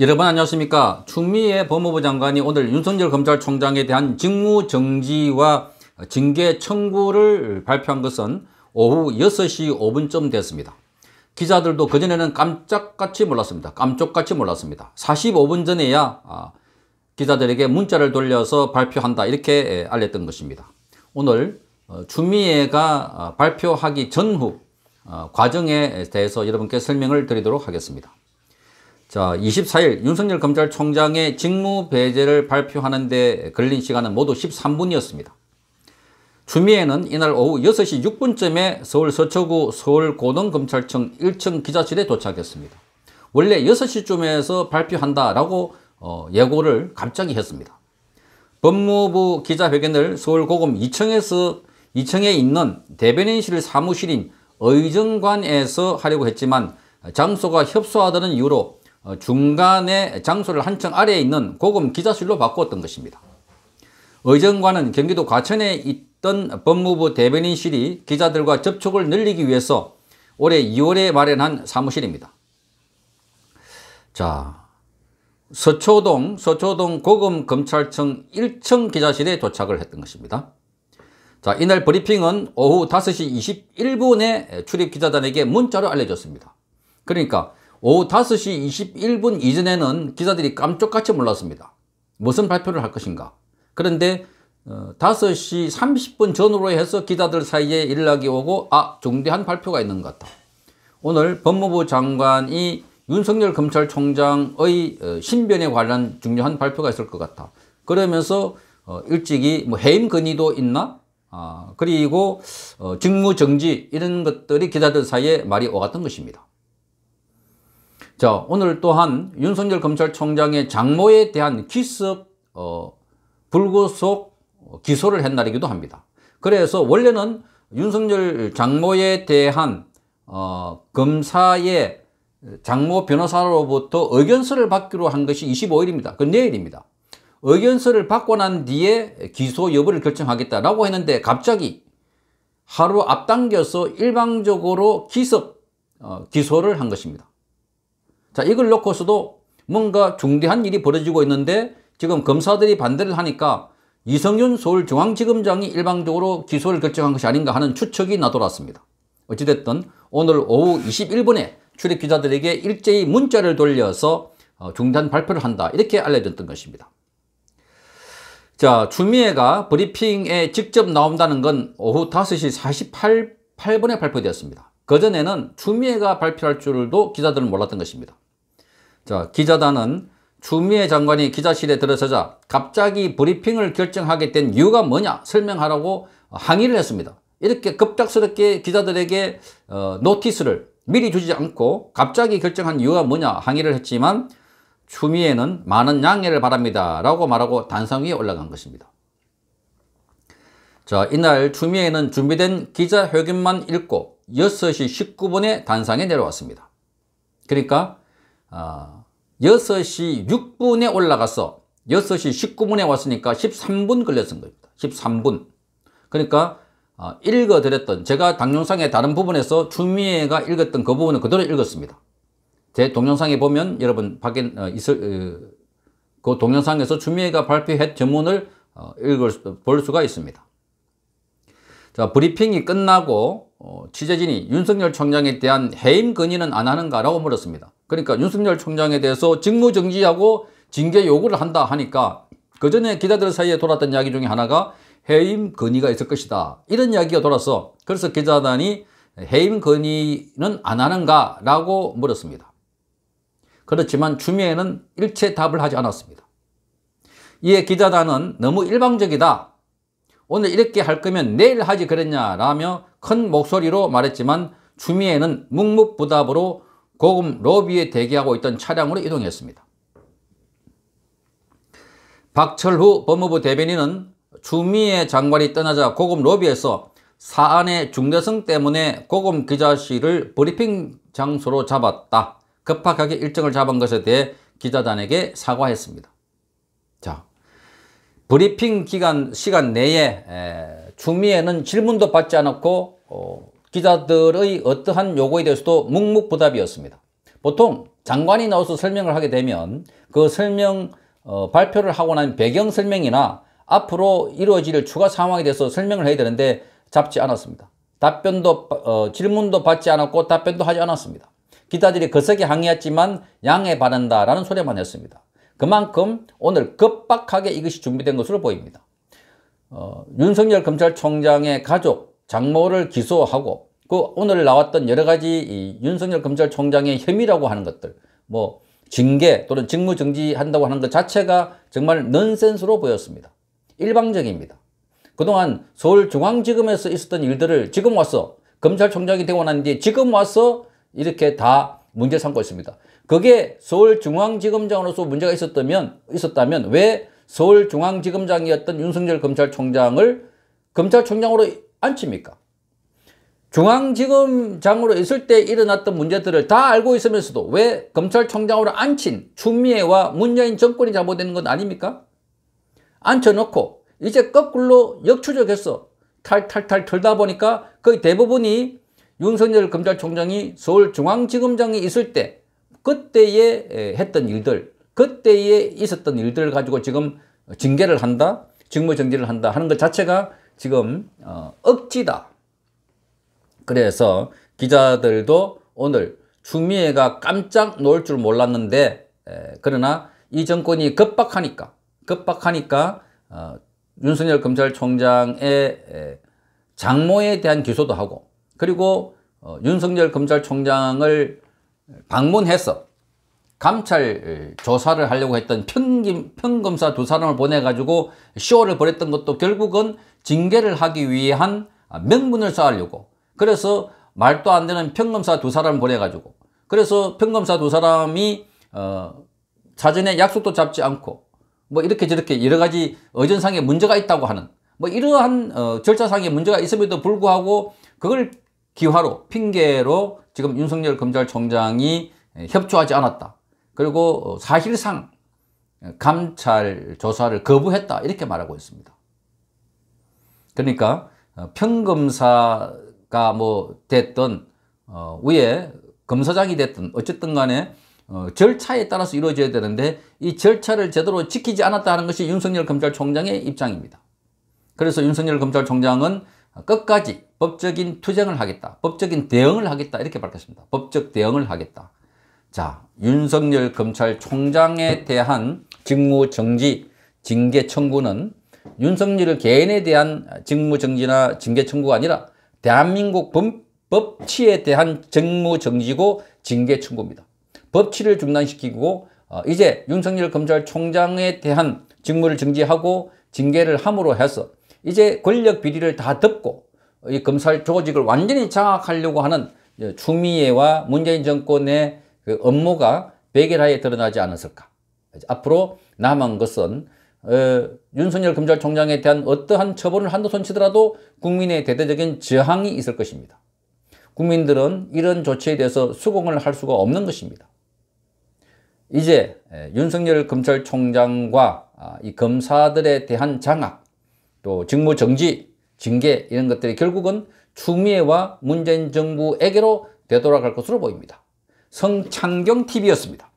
여러분 안녕하십니까 추미애 법무부 장관이 오늘 윤석열 검찰총장에 대한 직무정지와 징계 청구를 발표한 것은 오후 6시 5분쯤 됐습니다 기자들도 그전에는 깜짝같이 몰랐습니다 깜짝같이 몰랐습니다 45분 전에야 아, 기자들에게 문자를 돌려서 발표한다 이렇게 알렸던 것입니다 오늘 추미애가 어, 아, 발표하기 전후 어, 과정에 대해서 여러분께 설명을 드리도록 하겠습니다 자, 24일 윤석열 검찰총장의 직무 배제를 발표하는데 걸린 시간은 모두 13분이었습니다. 추미애는 이날 오후 6시 6분쯤에 서울 서초구 서울고등검찰청 1층 기자실에 도착했습니다. 원래 6시쯤에서 발표한다라고 어, 예고를 갑자기 했습니다. 법무부 기자회견을 서울고검 2층에서 2층에 있는 대변인실 사무실인 의정관에서 하려고 했지만 장소가 협소하다는 이유로 어, 중간에 장소를 한층 아래에 있는 고금 기자실로 바꾸었던 것입니다. 의정관은 경기도 과천에 있던 법무부 대변인실이 기자들과 접촉을 늘리기 위해서 올해 2월에 마련한 사무실입니다. 자, 서초동, 서초동 고검검찰청 1층 기자실에 도착을 했던 것입니다. 자, 이날 브리핑은 오후 5시 21분에 출입 기자단에게 문자로 알려졌습니다. 그러니까 오후 5시 21분 이전에는 기자들이 깜짝같이 몰랐습니다. 무슨 발표를 할 것인가. 그런데 5시 어, 30분 전으로 해서 기자들 사이에 연락이 오고 아 중대한 발표가 있는 것 같다. 오늘 법무부 장관이 윤석열 검찰총장의 어, 신변에 관한 중요한 발표가 있을 것 같다. 그러면서 어, 일찍이 뭐 해임 건의도 있나? 아, 그리고 직무정지 이런 것들이 기자들 사이에 말이 오갔던 것입니다. 자, 오늘 또한 윤석열 검찰총장의 장모에 대한 기습 어, 불구속 기소를 한 날이기도 합니다. 그래서 원래는 윤석열 장모에 대한 어, 검사의 장모 변호사로부터 의견서를 받기로 한 것이 25일입니다. 그 내일입니다. 의견서를 받고 난 뒤에 기소 여부를 결정하겠다라고 했는데 갑자기 하루 앞당겨서 일방적으로 기습 어, 기소를 한 것입니다. 자, 이걸 놓고서도 뭔가 중대한 일이 벌어지고 있는데 지금 검사들이 반대를 하니까 이성윤 서울중앙지검장이 일방적으로 기소를 결정한 것이 아닌가 하는 추측이 나돌았습니다. 어찌됐든 오늘 오후 21분에 출입 기자들에게 일제히 문자를 돌려서 어, 중단 발표를 한다 이렇게 알려졌던 것입니다. 자 추미애가 브리핑에 직접 나온다는 건 오후 5시 48분에 발표되었습니다. 그전에는 추미애가 발표할 줄도 기자들은 몰랐던 것입니다. 자, 기자단은 추미애 장관이 기자실에 들어서자 갑자기 브리핑을 결정하게 된 이유가 뭐냐 설명하라고 항의를 했습니다. 이렇게 급작스럽게 기자들에게 어, 노티스를 미리 주지 않고 갑자기 결정한 이유가 뭐냐 항의를 했지만 추미애는 많은 양해를 바랍니다 라고 말하고 단상 위에 올라간 것입니다. 자 이날 추미애는 준비된 기자회견만 읽고 6시 19분에 단상에 내려왔습니다. 그러니까 어, 6시 6분에 올라갔어 6시 19분에 왔으니까 13분 걸렸은 겁니다 13분 그러니까 어, 읽어드렸던 제가 동영상의 다른 부분에서 추미애가 읽었던 그 부분을 그대로 읽었습니다 제 동영상에 보면 여러분 밖에 어, 있을 어, 그 동영상에서 추미애가 발표한 전문을 어, 읽을 수, 볼 수가 있습니다 자 브리핑이 끝나고 어, 취재진이 윤석열 총장에 대한 해임 건의는 안 하는가라고 물었습니다 그러니까 윤석열 총장에 대해서 직무정지하고 징계 요구를 한다 하니까 그 전에 기자들 사이에 돌았던 이야기 중에 하나가 해임 건의가 있을 것이다. 이런 이야기가 돌아서 그래서 기자단이 해임 건의는 안 하는가 라고 물었습니다. 그렇지만 추미애는 일체 답을 하지 않았습니다. 이에 기자단은 너무 일방적이다. 오늘 이렇게 할 거면 내일 하지 그랬냐라며 큰 목소리로 말했지만 추미애는 묵묵부답으로 고금 로비에 대기하고 있던 차량으로 이동했습니다. 박철후 법무부 대변인은 추미애 장관이 떠나자 고금 로비에서 사안의 중대성 때문에 고금 기자실을 브리핑 장소로 잡았다. 급박하게 일정을 잡은 것에 대해 기자단에게 사과했습니다. 자, 브리핑 기간 시간 내에 에, 추미애는 질문도 받지 않았고 어, 기자들의 어떠한 요구에 대해서도 묵묵부답이었습니다. 보통 장관이 나와서 설명을 하게 되면 그 설명 어, 발표를 하고 난 배경 설명이나 앞으로 이루어질 추가 상황에 대해서 설명을 해야 되는데 잡지 않았습니다. 답변도 어, 질문도 받지 않았고 답변도 하지 않았습니다. 기자들이 거세게 항의했지만 양해 바란다라는 소리만 했습니다. 그만큼 오늘 급박하게 이것이 준비된 것으로 보입니다. 어, 윤석열 검찰총장의 가족 장모를 기소하고 그 오늘 나왔던 여러 가지 이 윤석열 검찰총장의 혐의라고 하는 것들 뭐 징계 또는 직무정지한다고 하는 것 자체가 정말 넌센스로 보였습니다. 일방적입니다. 그동안 서울중앙지검에서 있었던 일들을 지금 와서 검찰총장이 되고 난 뒤에 지금 와서 이렇게 다 문제 삼고 있습니다. 그게 서울중앙지검장으로서 문제가 있었다면 있었다면 왜 서울중앙지검장이었던 윤석열 검찰총장을 검찰총장으로 않습니까? 중앙지검장으로 있을 때 일어났던 문제들을 다 알고 있으면서도 왜 검찰총장으로 앉힌 추미애와 문재인 정권이 잘못되건 아닙니까? 앉혀놓고 이제 거꾸로 역추적해서 탈탈탈 털다 보니까 거의 대부분이 윤석열 검찰총장이 서울중앙지검장이 있을 때 그때에 했던 일들 그때에 있었던 일들을 가지고 지금 징계를 한다 직무정지를 한다 하는 것 자체가 지금 어, 억지다. 그래서 기자들도 오늘 추미애가 깜짝 놀 줄 몰랐는데 에, 그러나 이 정권이 급박하니까 급박하니까 어, 윤석열 검찰총장의 에, 장모에 대한 기소도 하고 그리고 어, 윤석열 검찰총장을 방문해서 감찰 조사를 하려고 했던 평김, 평검사 두 사람을 보내가지고 쇼를 벌였던 것도 결국은 징계를 하기 위한 명분을 쌓으려고 그래서 말도 안 되는 평검사 두 사람을 보내가지고 그래서 평검사 두 사람이 어, 사전에 약속도 잡지 않고 뭐 이렇게 저렇게 여러 가지 의전상의 문제가 있다고 하는 뭐 이러한 어, 절차상의 문제가 있음에도 불구하고 그걸 기화로 핑계로 지금 윤석열 검찰총장이 협조하지 않았다. 그리고 어, 사실상 감찰 조사를 거부했다 이렇게 말하고 있습니다. 그러니까 어, 평검사가 뭐 됐든 어, 위에 검사장이 됐든 어쨌든 간에 어, 절차에 따라서 이루어져야 되는데 이 절차를 제대로 지키지 않았다는 것이 윤석열 검찰총장의 입장입니다. 그래서 윤석열 검찰총장은 끝까지 법적인 투쟁을 하겠다. 법적인 대응을 하겠다. 이렇게 밝혔습니다. 법적 대응을 하겠다. 자, 윤석열 검찰총장에 대한 직무정지 징계 청구는 윤석열 개인에 대한 직무정지나 징계 청구가 아니라 대한민국 법치에 대한 직무정지고 징계 청구입니다. 법치를 중단시키고 어, 이제 윤석열 검찰총장에 대한 직무를 정지하고 징계를 함으로 해서 이제 권력 비리를 다 덮고 이 검찰 조직을 완전히 장악하려고 하는 추미애와 문재인 정권의 그 업무가 백일하에 드러나지 않았을까. 앞으로 남은 것은 어, 윤석열 검찰총장에 대한 어떠한 처벌을 한도 손치더라도 국민의 대대적인 저항이 있을 것입니다. 국민들은 이런 조치에 대해서 수긍을 할 수가 없는 것입니다. 이제 윤석열 검찰총장과 아, 이 검사들에 대한 장악, 또 직무정지, 징계 이런 것들이 결국은 추미애와 문재인 정부에게로 되돌아갈 것으로 보입니다. 성창경TV였습니다.